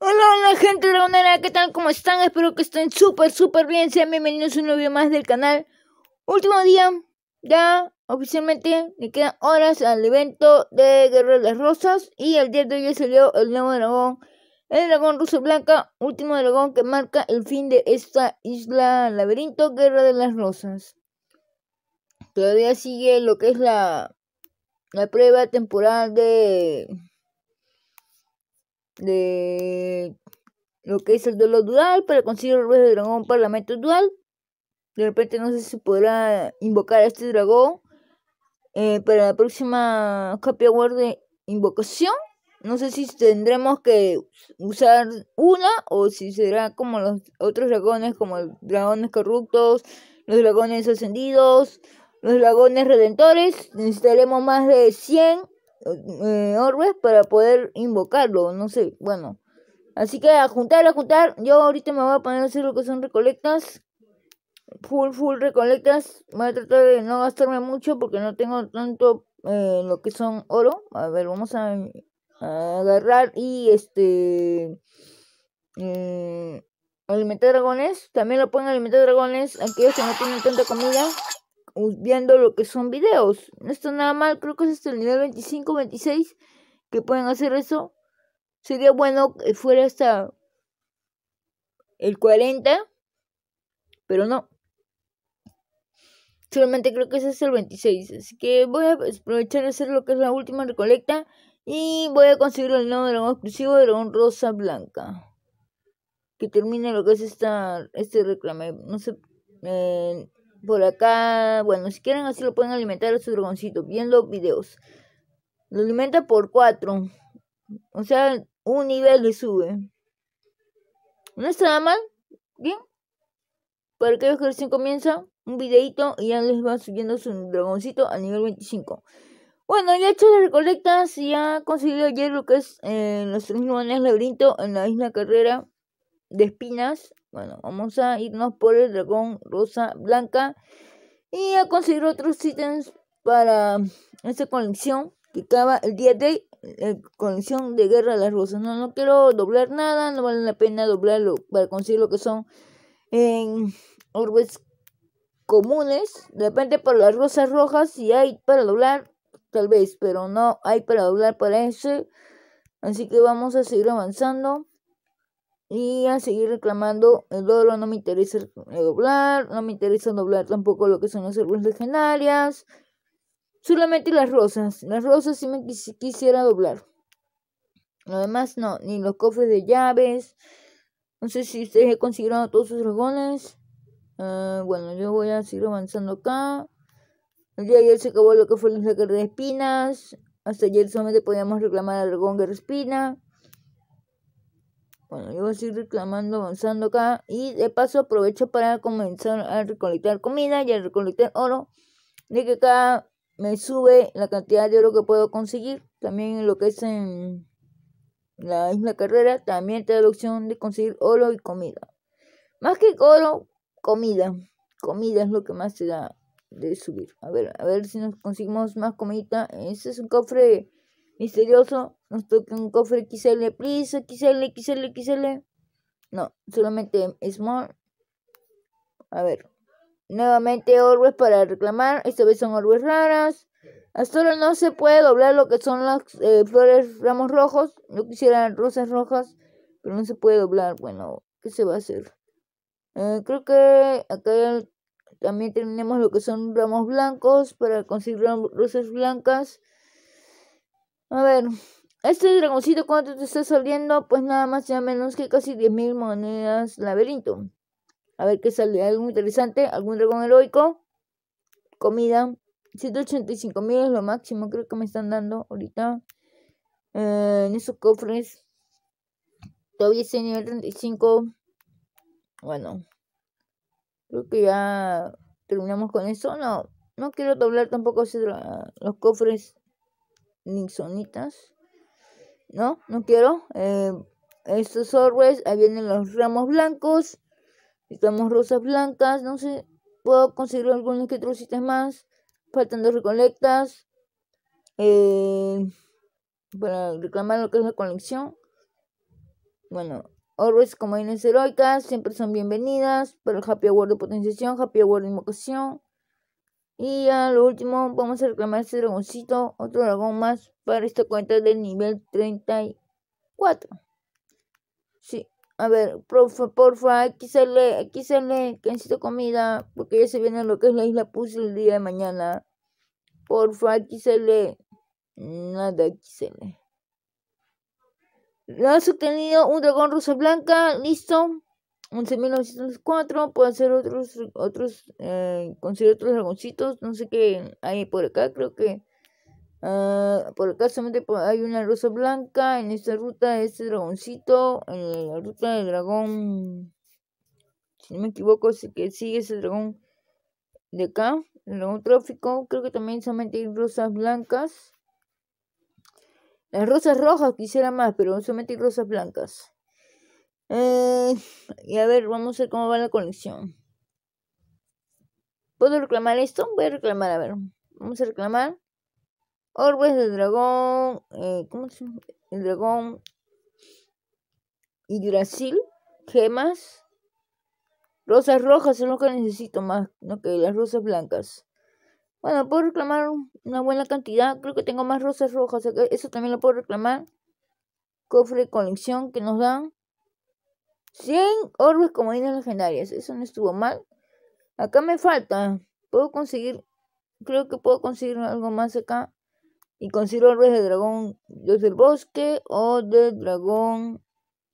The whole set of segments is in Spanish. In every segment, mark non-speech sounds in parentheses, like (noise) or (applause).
Hola, hola gente dragonera, ¿qué tal? ¿Cómo están? Espero que estén súper, súper bien. Sean bienvenidos a un nuevo video más del canal. Último día, ya oficialmente me quedan horas al evento de Guerra de las Rosas. Y el día de hoy salió el nuevo dragón, el dragón ruso blanca, último dragón que marca el fin de esta isla laberinto Guerra de las Rosas. Todavía sigue lo que es la, la prueba temporal de de lo que es el duelo dual para conseguir el de dragón parlamento dual. De repente no sé si podrá invocar a este dragón eh, para la próxima copia award de invocación. No sé si tendremos que usar una o si será como los otros dragones, como los dragones corruptos, los dragones ascendidos, los dragones redentores. Necesitaremos más de 100 eh, orbes para poder invocarlo, no sé, bueno. Así que a juntar, a juntar. Yo ahorita me voy a poner a hacer lo que son recolectas. Full, full recolectas. Voy a tratar de no gastarme mucho porque no tengo tanto eh, lo que son oro. A ver, vamos a, agarrar y este... Eh, alimentar dragones. También lo pueden alimentar dragones. aquí que no tienen tanta comida viendo lo que son videos. No está nada mal, creo que es hasta el nivel 25, 26 que pueden hacer eso. Sería bueno que fuera hasta el 40, pero no. Solamente creo que ese es el 26. Así que voy a aprovechar de hacer lo que es la última recolecta. Y voy a conseguir el nuevo dragón exclusivo, dragón rosa blanca. Que termine lo que es esta, este reclame. No sé. Eh, por acá, bueno, si quieren así lo pueden alimentar a su dragoncito, viendo videos. Lo alimenta por 4. O sea, un nivel le sube. No está mal. Bien. Para aquellos que recién comienza un videito y ya les va subiendo su dragoncito A nivel 25. Bueno, ya he hecho las recolectas y ya conseguido ayer lo que es en los tres laberinto en la isla carrera de espinas. Bueno, vamos a irnos por el dragón rosa blanca y a conseguir otros ítems para esta colección que acaba el día de la eh, colección de guerra de las rosas. No, no quiero doblar nada, no vale la pena doblarlo para conseguir lo que son en orbes comunes. De repente para las rosas rojas si hay para doblar, tal vez, pero no hay para doblar para eso Así que vamos a seguir avanzando y a seguir reclamando el eh, oro No me interesa eh, doblar, no me interesa doblar tampoco lo que son las árboles legendarias. Solamente las rosas. Las rosas sí me quisiera doblar. Lo demás no, ni los cofres de llaves. No sé si ustedes han considerado todos sus dragones. Eh, bueno, yo voy a seguir avanzando acá. El día de ayer se acabó lo que fue el carrera de espinas. Hasta ayer solamente podíamos reclamar al dragón de espina. Bueno, yo voy a seguir reclamando, avanzando acá. Y de paso aprovecho para comenzar a recolectar comida y a recolectar oro. De que acá me sube la cantidad de oro que puedo conseguir. También lo que es en la isla carrera, también te da la opción de conseguir oro y comida. Más que oro, comida. Comida es lo que más te da de subir. A ver, a ver si nos conseguimos más comida. Este es un cofre misterioso, nos toca un cofre XL, Please, XL, XL, XL. No, solamente Small. A ver. Nuevamente orbes para reclamar. Esta vez son orbes raras. Hasta ahora no se puede doblar lo que son las eh, flores ramos rojos. No quisiera rosas rojas. Pero no se puede doblar. Bueno, ¿qué se va a hacer? Eh, creo que acá también tenemos lo que son ramos blancos para conseguir rosas blancas. A ver, este dragoncito, ¿cuánto te está saliendo? Pues nada más ya menos que casi 10.000 monedas laberinto. A ver qué sale. ¿Algo interesante? ¿Algún dragón heroico? Comida. 185.000 es lo máximo, creo que me están dando ahorita. Eh, en esos cofres. Todavía estoy nivel 35. Bueno. Creo que ya terminamos con eso. No, no quiero doblar tampoco los cofres nixonitas. No, no quiero. Eh, estos orbes, ahí vienen los ramos blancos. estamos rosas blancas. No sé, puedo conseguir algunas que trocitas más. Faltan dos recolectas. Eh, para reclamar lo que es la colección. Bueno, orbes como vienen heroicas siempre son bienvenidas. Para el Happy Award de potenciación, Happy Award de invocación. Y ya, lo último, vamos a reclamar este dragoncito, otro dragón más, para esta cuenta del nivel 34. Sí, a ver, porfa, porfa, aquí sale, aquí sale, que necesito comida, porque ya se viene lo que es la isla puzzle el día de mañana. Porfa, aquí sale. Nada, aquí sale. Has obtenido un dragón rosa blanca, listo. 11.904 puedo hacer otros, otros, eh, conseguir otros dragoncitos, no sé qué hay por acá, creo que ah, por acá solamente hay una rosa blanca en esta ruta, este dragoncito, en eh, la ruta del dragón, si no me equivoco, es que es el dragón de acá, el dragón trófico, creo que también solamente hay rosas blancas. Las rosas rojas quisiera más, pero solamente hay rosas blancas. Eh, y a ver, vamos a ver cómo va la colección. ¿Puedo reclamar esto? Voy a reclamar, a ver. Vamos a reclamar. Orbes del dragón. Eh, ¿Cómo se llama? El dragón. Y Brasil. Gemas. Rosas rojas es lo que necesito más. No que las rosas blancas. Bueno, puedo reclamar una buena cantidad. Creo que tengo más rosas rojas. Eso también lo puedo reclamar. Cofre de colección que nos dan. 100 orbes como comodinas legendarias. Eso no estuvo mal. Acá me falta. Puedo conseguir. Creo que puedo conseguir algo más acá. Y conseguir orbes de dragón. los del bosque. O de dragón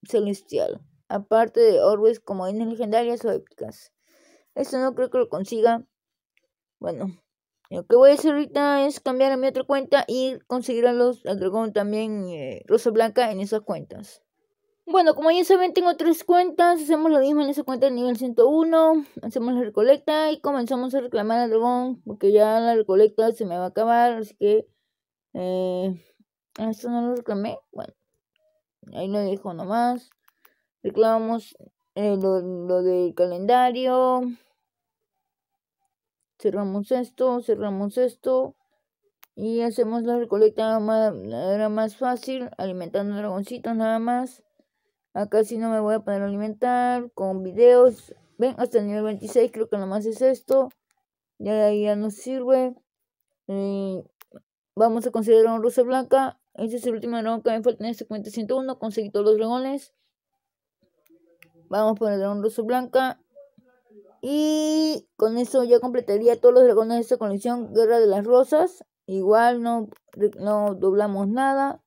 celestial. Aparte de orbes como comodinas legendarias o épicas. Eso no creo que lo consiga. Bueno. Lo que voy a hacer ahorita es cambiar a mi otra cuenta y conseguir a los, al dragón también eh, Rosa Blanca en esas cuentas. Bueno, como ya saben, tengo tres cuentas. Hacemos lo mismo en esa cuenta de nivel 101. Hacemos la recolecta y comenzamos a reclamar al dragón. Porque ya la recolecta se me va a acabar. Así que. Eh, esto no lo reclamé. Bueno, ahí lo dejo nomás. Reclamamos eh, lo, del calendario. Cerramos esto, cerramos esto. Y hacemos la recolecta era más fácil, alimentando dragoncitos nada más. Acá si no me voy a poner a alimentar con videos. Ven, hasta el nivel 26 creo que más es esto. Ya nos sirve. Eh, vamos a considerar un rosa blanca. Este es el último dragón que me falta en este 101. Conseguí todos los dragones. Vamos a poner un rosa blanca. Y con eso ya completaría todos los dragones de esta colección Guerra de las Rosas. Igual no, no doblamos nada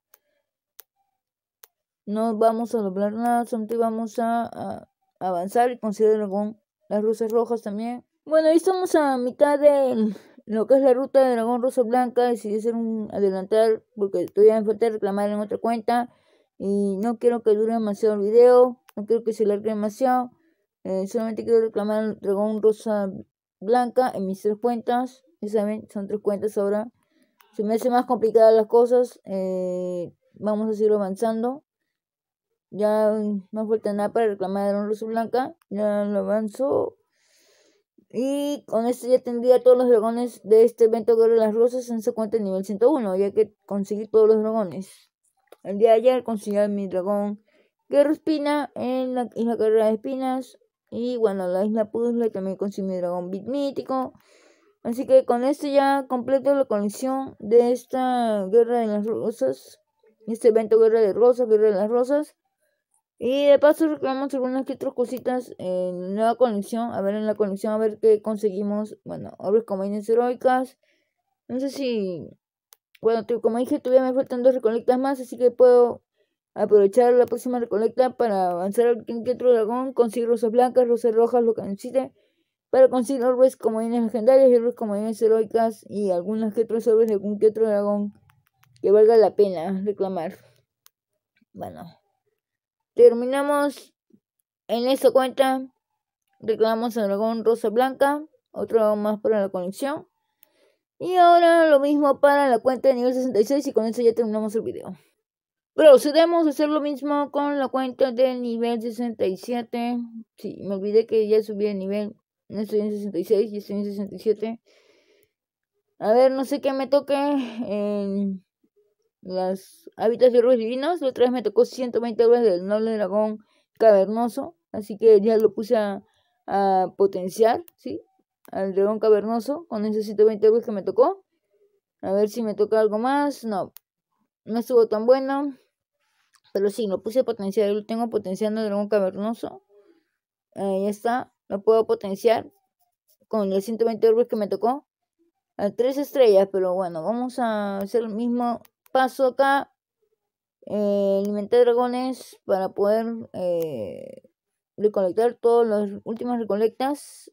no vamos a doblar nada, solamente vamos a, avanzar y considerar con las luces rojas también. Bueno, ahí estamos a mitad de lo que es la ruta de Dragón Rosa Blanca. Decidí hacer un adelantar porque todavía me falta reclamar en otra cuenta. Y no quiero que dure demasiado el video, no quiero que se largue demasiado. Eh, solamente quiero reclamar el Dragón Rosa Blanca en mis tres cuentas. Ya saben, son tres cuentas ahora. Se me hace más complicadas las cosas. Eh, vamos a seguir avanzando. Ya no falta nada para reclamar a Luz Blanca. Ya lo avanzó. Y con esto ya tendría todos los dragones de este evento Guerra de las Rosas en su cuenta nivel 101, ya que conseguí todos los dragones. El día de ayer conseguí mi dragón Guerra Espina en la isla Carrera de Espinas. Y bueno, la isla Puzzle también conseguí mi dragón Bit Mítico. Así que con esto ya completo la colección de esta Guerra de las Rosas. Este evento Guerra de Rosas, Guerra de las Rosas. Y de paso reclamamos algunas que otras cositas en nueva conexión A ver en la conexión a ver qué conseguimos. Bueno, orbes como bienes heroicas. No sé si... Bueno, como dije, todavía me faltan dos recolectas más, así que puedo aprovechar la próxima recolecta para avanzar al otro Dragón, conseguir rosas blancas, rosas rojas, lo que necesite, para conseguir orbes como ines legendarias, orbes como bienes heroicas y algunas que otras orbes que otro Dragón que valga la pena reclamar. Bueno. Terminamos en esta cuenta. Reclamamos el dragón rosa blanca. Otro más para la conexión. Y ahora lo mismo para la cuenta de nivel 66 y con eso ya terminamos el video. Procedemos a hacer lo mismo con la cuenta de nivel 67. Sí, me olvidé que ya subí el nivel. No estoy en 66 y estoy en 67. A ver, no sé qué me toque las hábitats de divinos. La otra vez me tocó 120 héroes del noble dragón cavernoso. Así que ya lo puse a, potenciar, ¿sí? Al dragón cavernoso con esos 120 héroes que me tocó. A ver si me toca algo más. No, no estuvo tan bueno. Pero sí, lo puse a potenciar. Lo tengo potenciando el dragón cavernoso. Ahí está. Lo puedo potenciar con los 120 euros que me tocó. A tres estrellas, pero bueno, vamos a hacer lo mismo paso acá. alimentar eh, dragones para poder eh, recolectar todas las últimas recolectas.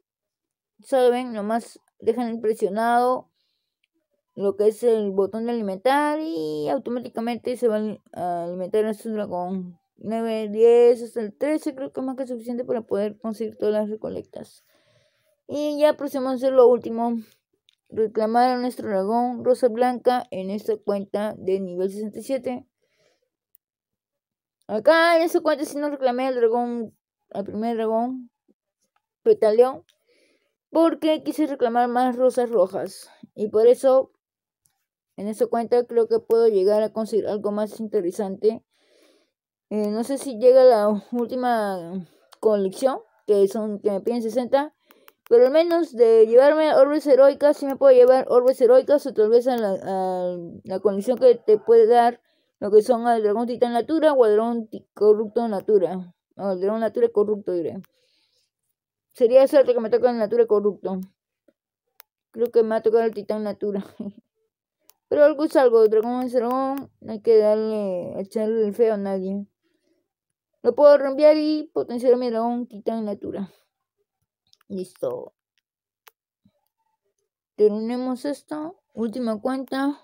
Saben, nomás dejan presionado lo que es el botón de alimentar y automáticamente se van a alimentar a su dragón. 9, 10, hasta el 13 creo que más que suficiente para poder conseguir todas las recolectas. Y ya procedemos a lo último. Reclamar a nuestro dragón Rosa Blanca en esta cuenta de nivel 67. Acá en esta cuenta si no reclamé al dragón, al primer dragón, Petaleón, porque quise reclamar más rosas rojas. Y por eso, en esta cuenta creo que puedo llegar a conseguir algo más interesante. Eh, no sé si llega la última colección, que son que me piden 60 pero al menos de llevarme orbes heroicas, si me puedo llevar orbes heroicas o tal vez a la, condición que te puede dar lo que son al dragón titán natura o al dragón corrupto natura. O dragón natura corrupto, diré. Sería cierto que me toca el natura corrupto. Creo que me ha tocado el titán natura. (laughs) Pero algo es algo, dragón es dragón, no hay que darle, echarle el feo a nadie. Lo puedo romper y potenciar mi dragón titán natura. Listo. Terminemos esta última cuenta.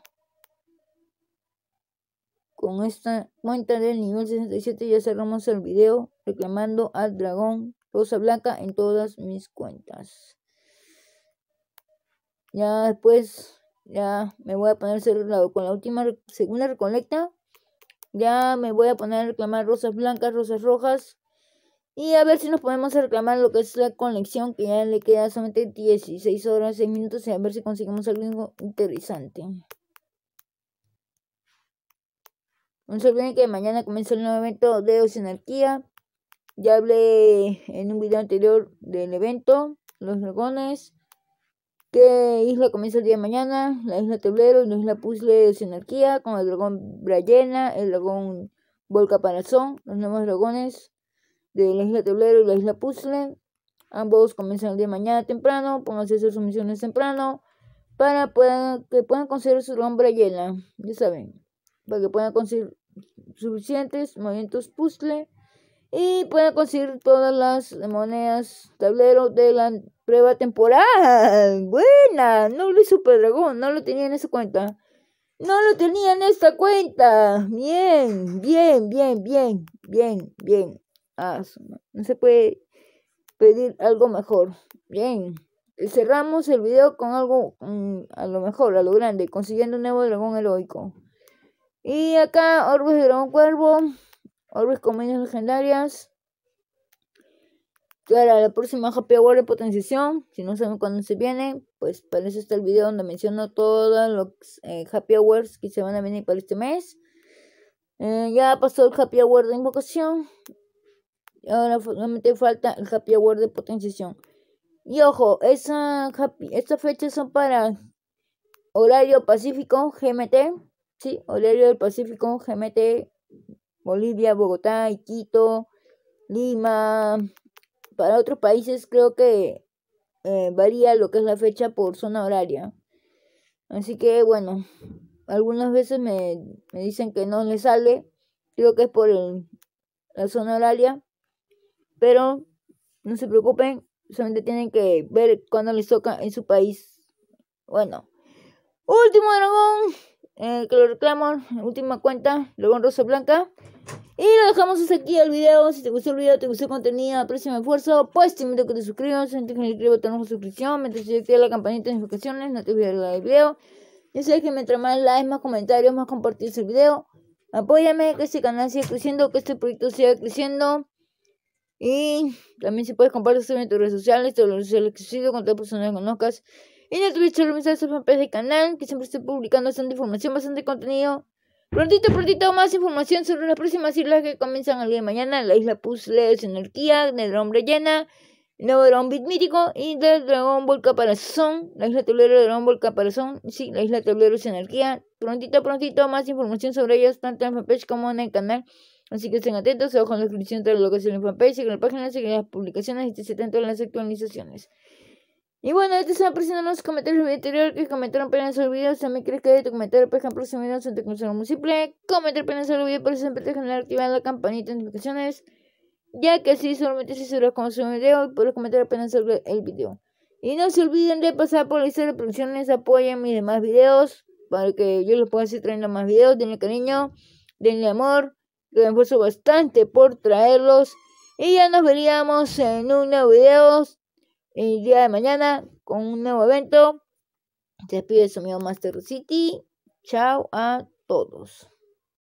Con esta cuenta del nivel 67 ya cerramos el video reclamando al dragón rosa blanca en todas mis cuentas. Ya después, ya me voy a poner cerrado con la última, segunda recolecta. Ya me voy a poner a reclamar rosas blancas, rosas rojas y a ver si nos podemos reclamar lo que es la conexión, que ya le queda solamente 16 horas, 6 minutos, y a ver si conseguimos algo interesante. No se olviden que mañana comienza el nuevo evento de Oceanarquía. Ya hablé en un video anterior del evento, los dragones. Que isla comienza el día de mañana, la isla tablero, la isla puzzle de Oceanarquía, con el dragón Brayena, el dragón Volcaparazón, los nuevos dragones, de la isla Tablero y la isla Puzzle. Ambos comienzan el día de mañana temprano, Pueden hacer sus misiones temprano para que puedan conseguir su hombre llena, ya saben, para que puedan conseguir suficientes movimientos puzzle y puedan conseguir todas las monedas tablero de la prueba temporal. Buena, no lo hizo Dragón, no lo tenía en esa cuenta. No lo tenía en esta cuenta. Bien, bien, bien, bien, bien, bien no se puede pedir algo mejor. Bien. Cerramos el video con algo mm, a lo mejor, a lo grande, consiguiendo un nuevo dragón heroico. Y acá, Orbes de Dragón Cuervo, Orbes con medias legendarias. para la próxima Happy Hour de potenciación, si no saben cuándo se viene, pues para eso está el video donde menciono todos los eh, Happy Hours que se van a venir para este mes. Eh, ya pasó el Happy Hour de invocación. Ahora solamente falta el happy hour de potenciación. Y ojo, esa happy, estas fechas son para horario pacífico GMT, sí, horario del Pacífico GMT, Bolivia, Bogotá, Quito, Lima. Para otros países creo que eh, varía lo que es la fecha por zona horaria. Así que bueno, algunas veces me, dicen que no le sale. Creo que es por la zona horaria. Pero no se preocupen, solamente tienen que ver cuando les toca en su país. Bueno, último dragón, eh, que lo reclamo, última cuenta, dragón rosa blanca. Y lo dejamos hasta aquí el video. Si te gustó el video, te gustó el contenido, aprecio mi esfuerzo, pues te invito a que te suscribas. Si no te botón suscripción. Mientras te la campanita de notificaciones, no te olvides el video. Ya sabes que mientras más likes, más comentarios, más compartir el video. Apóyame que este canal siga creciendo, que este proyecto siga creciendo. Y también si puedes compartir en tus redes sociales, te lo con todas las personas que conozcas. Y en el Twitch, en los fanpage del canal, que siempre estoy publicando bastante información, bastante contenido. Prontito, prontito, más información sobre las próximas islas que comienzan el día de mañana. La isla Puzzle de Sinarquía, del Hombre Llena, el Nuevo Dragón Mítico y del Dragón Volca Caparazón. La isla Tablero del Dragón Volca Sí, la isla Tablero de Sinarquía. Prontito, prontito, más información sobre ellas, tanto en el fanpage como en el canal. Así que estén atentos, ojo en la descripción de que es en fanpage, en la página, que las publicaciones y estén atentos a las actualizaciones. Y bueno, este se apreciando los comentarios del video anterior que comentaron el sobre videos. También crees que hay tu comentario, por ejemplo, si me dan su múltiple, comentar el sobre Por eso siempre te generar activar la campanita de notificaciones, ya que así solamente se subirá conoce su un video y comentar apenas el video. Y no se olviden de pasar por la lista de producciones, apoyen mis demás videos para que yo les pueda hacer trayendo más videos. Denle cariño, denle amor, que me esfuerzo bastante por traerlos. Y ya nos veríamos en un nuevo video el día de mañana con un nuevo evento. despide su amigo Master City. Chao a todos.